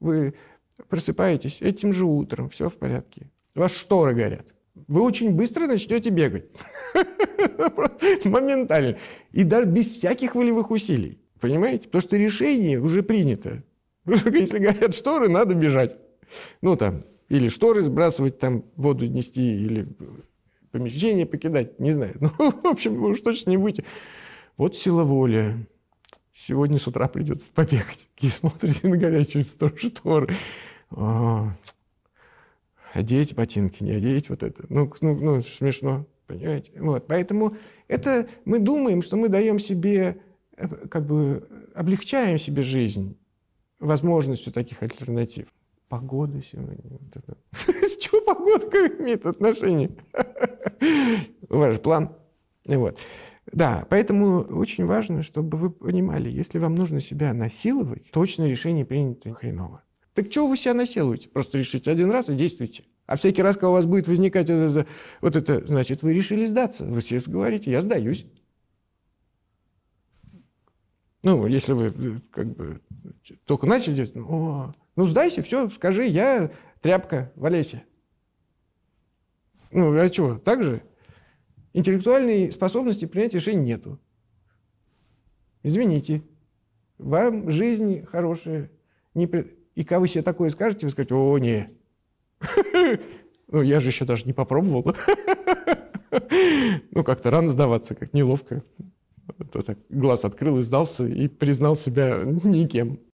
Вы просыпаетесь этим же утром, все в порядке. У вас шторы горят. Вы очень быстро начнете бегать. Моментально. И даже без всяких волевых усилий. Понимаете? Потому что решение уже принято. Если горят шторы, надо бежать. Ну, там, или шторы сбрасывать, там, воду нести, или помещение покидать, не знаю. Ну, в общем, вы уж точно не будете. Вот сила воли. Сегодня с утра придется побегать. И смотрите на горячую сторону штор. А, одеть ботинки, не одеть вот это. Ну, ну, ну смешно, понимаете? Вот, поэтому это мы думаем, что мы даем себе, э, как бы облегчаем себе жизнь возможностью таких альтернатив. Погода сегодня. С чего погода имеет отношение? Ваш план. Вот. Да, поэтому очень важно, чтобы вы понимали, если вам нужно себя насиловать, точно решение принято хреново. Так чего вы себя насилуете? Просто решите один раз и действуйте. А всякий раз, когда у вас будет возникать вот это, вот это значит, вы решили сдаться. Вы все говорите, я сдаюсь. Ну, если вы э, как бы только начали делать, ну, ну сдайся, все, скажи, я тряпка, валяйся. Ну, а чего, так же? Интеллектуальной способности принять решение нету. Извините, вам жизнь хорошая. Не при... И когда вы себе такое скажете, вы скажете, о, не. Ну, я же еще даже не попробовал. Ну, как-то рано сдаваться, как неловко. глаз открыл и сдался, и признал себя никем.